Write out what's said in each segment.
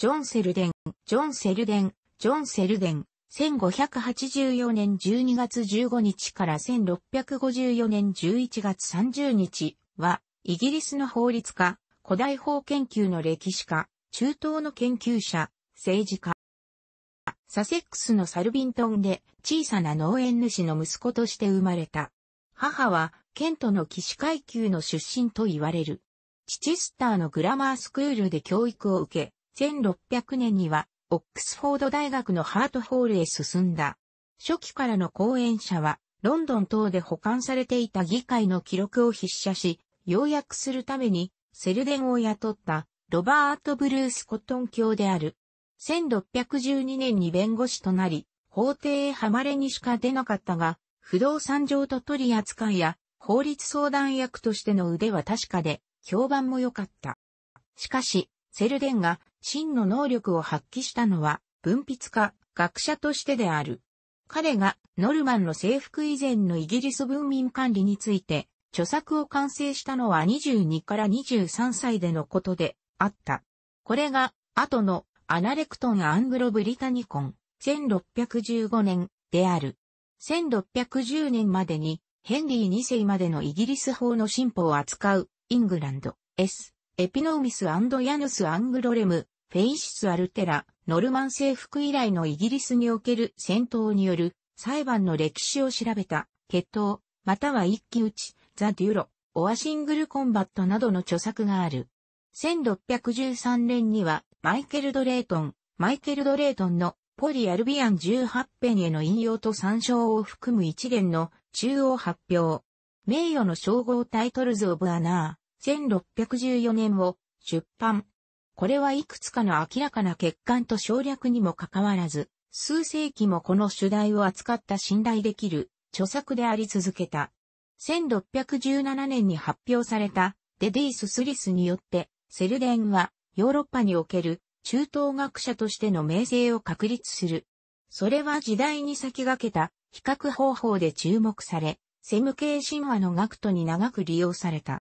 ジョン・セルデン、ジョン・セルデン、ジョン・セルデン、1584年12月15日から1654年11月30日は、イギリスの法律家、古代法研究の歴史家、中東の研究者、政治家。サセックスのサルビントンで小さな農園主の息子として生まれた。母は、ケントの騎士階級の出身と言われる。父スターのグラマースクールで教育を受け、1600年には、オックスフォード大学のハートホールへ進んだ。初期からの講演者は、ロンドン等で保管されていた議会の記録を筆写し、要約するために、セルデンを雇ったロバート・ブルース・コットン教である。1612年に弁護士となり、法廷へはまれにしか出なかったが、不動産上と取り扱いや法律相談役としての腕は確かで、評判も良かった。しかし、セルデンが真の能力を発揮したのは、文筆家、学者としてである。彼がノルマンの征服以前のイギリス文民管理について、著作を完成したのは22から23歳でのことであった。これが、後のアナレクトン・アングロ・ブリタニコン、1615年である。1610年までに、ヘンリー2世までのイギリス法の進歩を扱う、イングランド、S、エピノーミスアンド・ヤヌス・アングロレム、フェイシス・アルテラ、ノルマン征服以来のイギリスにおける戦闘による裁判の歴史を調べた、決闘、または一騎打ち、ザ・デュロ、オアシングル・コンバットなどの著作がある。1613年には、マイケル・ドレートン、マイケル・ドレートンのポリ・アルビアン18編への引用と参照を含む一連の中央発表。名誉の称号タイトルズ・オブ・アナ1614年を出版。これはいくつかの明らかな欠陥と省略にもかかわらず、数世紀もこの主題を扱った信頼できる著作であり続けた。1617年に発表されたデディース・スリスによって、セルデンはヨーロッパにおける中東学者としての名声を確立する。それは時代に先駆けた比較方法で注目され、セム系神話の学徒に長く利用された。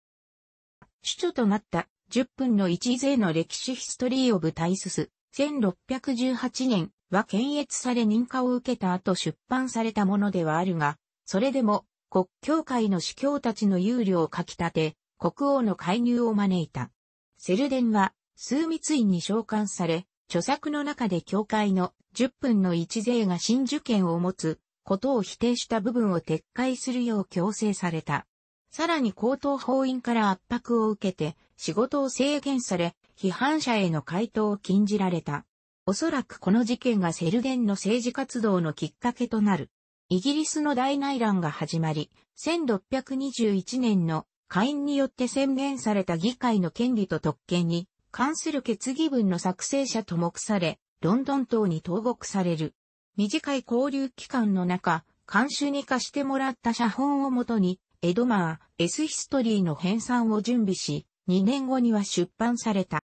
首都となった10分の1税の歴史ヒストリーオブタイスス、1618年は検閲され認可を受けた後出版されたものではあるが、それでも国教会の司教たちの有料をかき立て、国王の介入を招いた。セルデンは、数密院に召喚され、著作の中で教会の10分の1税が真受権を持つことを否定した部分を撤回するよう強制された。さらに高等法院から圧迫を受けて仕事を制限され、批判者への回答を禁じられた。おそらくこの事件がセルゲンの政治活動のきっかけとなる。イギリスの大内乱が始まり、1621年の下院によって宣言された議会の権利と特権に関する決議文の作成者と目され、ロンドン島に投獄される。短い交流期間の中、監修に貸してもらった写本をもとに、エドマー、エスヒストリーの編纂を準備し、2年後には出版された。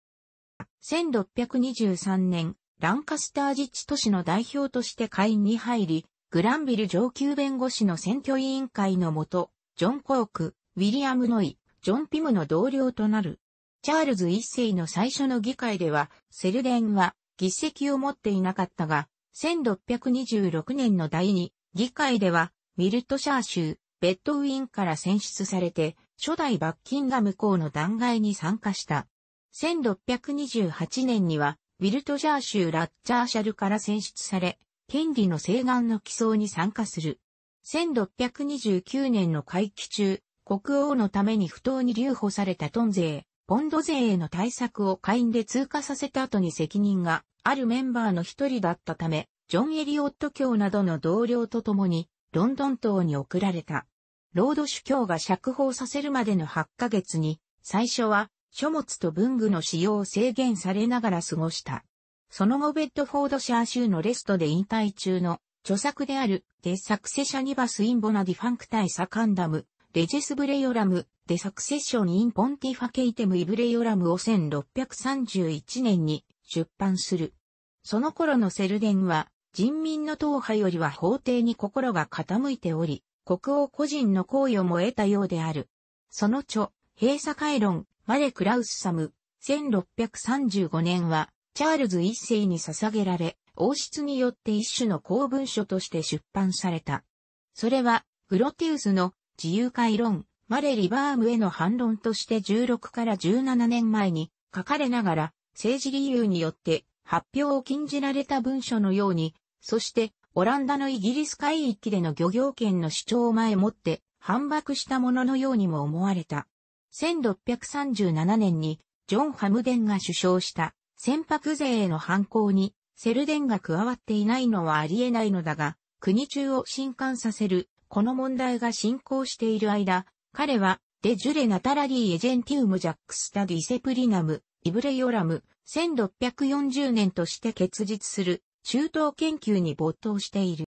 1623年、ランカスター自治都市の代表として会員に入り、グランビル上級弁護士の選挙委員会のもと、ジョン・コーク、ウィリアム・ノイ、ジョン・ピムの同僚となる。チャールズ一世の最初の議会では、セルデンは議席を持っていなかったが、1626年の第2議会では、ミルトシャー州、ベッドウィンから選出されて、初代バッキンガム公の弾劾に参加した。1628年には、ウィルトジャー州ラッチャーシャルから選出され、権利の請願の起草に参加する。1629年の会期中、国王のために不当に留保されたトン税、ポンド税への対策を会員で通過させた後に責任があるメンバーの一人だったため、ジョン・エリオット教などの同僚と共に、ロンドン島に送られた。ロード主教が釈放させるまでの8ヶ月に、最初は書物と文具の使用を制限されながら過ごした。その後ベッドフォードシャー州のレストで引退中の著作であるデ・サクセシャニバスインボナディファンクタイ・サカンダム、レジスブレヨラム、デ・サクセッションインポンティファケイテムイブレヨラムを1631年に出版する。その頃のセルデンは人民の党派よりは法廷に心が傾いており、国王個人の行為をも得たようである。その著、閉鎖回論、マレ・クラウスサム、1635年は、チャールズ一世に捧げられ、王室によって一種の公文書として出版された。それは、グロティウスの自由回論、マレ・リバームへの反論として16から17年前に書かれながら、政治理由によって発表を禁じられた文書のように、そしてオランダのイギリス海域での漁業権の主張を前もって反駁したもののようにも思われた。1637年にジョン・ハムデンが首相した船舶税への反抗にセルデンが加わっていないのはありえないのだが、国中を震撼させるこの問題が進行している間、彼はデジュレ・ナタラリー・エジェンティウム・ジャックス・タ・ディセプリナム、イブレヨラム、1640年として結実する中東研究に没頭している。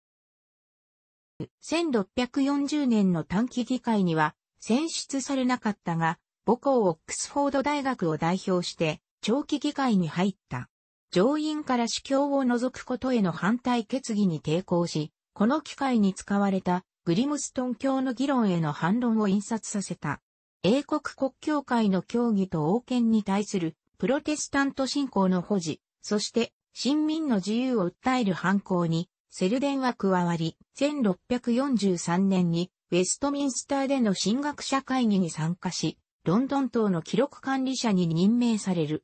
1640年の短期議会には選出されなかったが、母校オックスフォード大学を代表して長期議会に入った。上院から司教を除くことへの反対決議に抵抗し、この機会に使われたグリムストン教の議論への反論を印刷させた。英国国教会の教義と王権に対するプロテスタント信仰の保持、そして新民の自由を訴える犯行に、セルデンは加わり、1643年にウェストミンスターでの進学者会議に参加し、ロンドン島の記録管理者に任命される。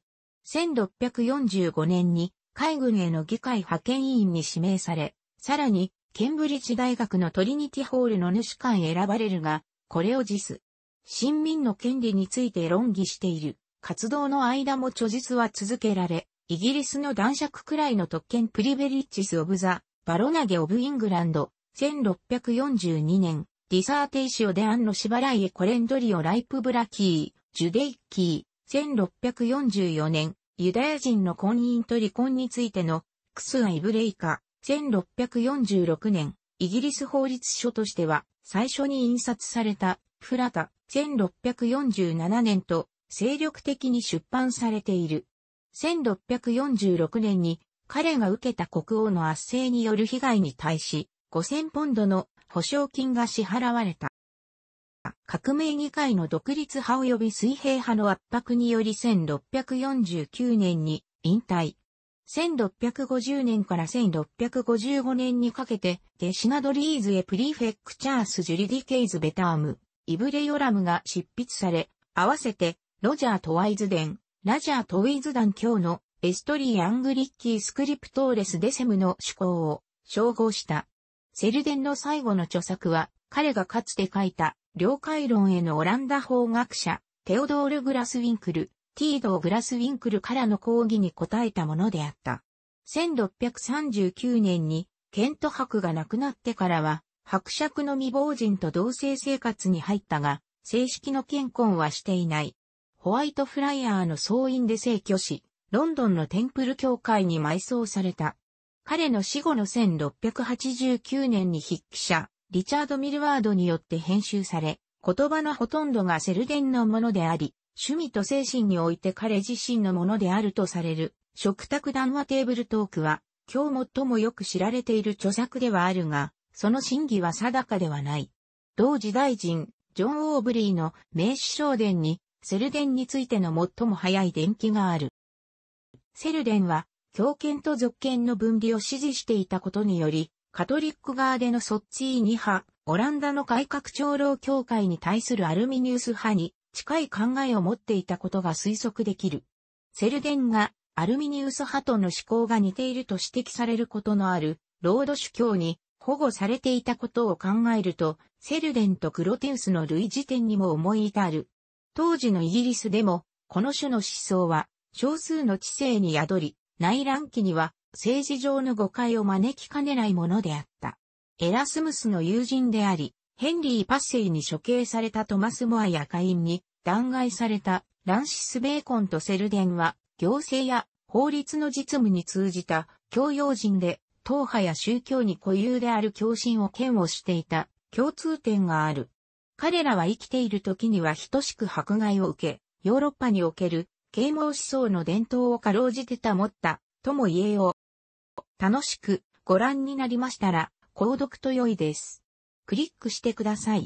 1645年に海軍への議会派遣委員に指名され、さらに、ケンブリッジ大学のトリニティホールの主官選ばれるが、これを辞す。新民の権利について論議している活動の間も著述は続けられ、イギリスの男爵くらいの特権プリベリッチス・オブ・ザ・バロナゲ・オブ・イングランド、1642年、ディサーテイシオデ・アンロシバライエ・コレンドリオ・ライプブラキー、ジュデイッキー、1644年、ユダヤ人の婚姻と離婚についての、クスア・イブレイカ、1646年、イギリス法律書としては、最初に印刷された、フラタ、1647年と、精力的に出版されている。1646年に彼が受けた国王の圧政による被害に対し、5000ポンドの保証金が支払われた。革命議会の独立派及び水平派の圧迫により1649年に引退。1650年から1655年にかけて、デシナドリーズへプリフェクチャースジュリディケイズベターム、イブレヨラムが執筆され、合わせて、ロジャー・トワイズデン、ラジャートウィズ団教のエストリー・アングリッキー・スクリプトーレス・デセムの趣向を称号した。セルデンの最後の著作は、彼がかつて書いた、領海論へのオランダ法学者、テオドール・グラスウィンクル、ティード・グラスウィンクルからの講義に答えたものであった。1639年に、ケント博が亡くなってからは、伯爵の未亡人と同棲生活に入ったが、正式の健婚はしていない。ホワイトフライヤーの総員で逝去し、ロンドンのテンプル教会に埋葬された。彼の死後の1689年に筆記者、リチャード・ミルワードによって編集され、言葉のほとんどがセルデンのものであり、趣味と精神において彼自身のものであるとされる、食卓談話テーブルトークは、今日最もよく知られている著作ではあるが、その真偽は定かではない。同時大臣、ジョン・オーブリーの名詞商伝にセルデンについての最も早い電気がある。セルデンは、教権と俗権の分離を支持していたことにより、カトリック側でのソッチーニ派、オランダの改革長老協会に対するアルミニウス派に近い考えを持っていたことが推測できる。セルデンがアルミニウス派との思考が似ていると指摘されることのあるロード主教に保護されていたことを考えると、セルデンとグロテウスの類似点にも思い至る。当時のイギリスでも、この種の思想は、少数の知性に宿り、内乱期には、政治上の誤解を招きかねないものであった。エラスムスの友人であり、ヘンリー・パッセイに処刑されたトマス・モアや下院に弾劾されたランシス・ベーコンとセルデンは、行政や法律の実務に通じた教養人で、党派や宗教に固有である共振を嫌悪していた共通点がある。彼らは生きている時には等しく迫害を受け、ヨーロッパにおける啓蒙思想の伝統をかろうじて保ったとも言えよう。楽しくご覧になりましたら、購読と良いです。クリックしてください。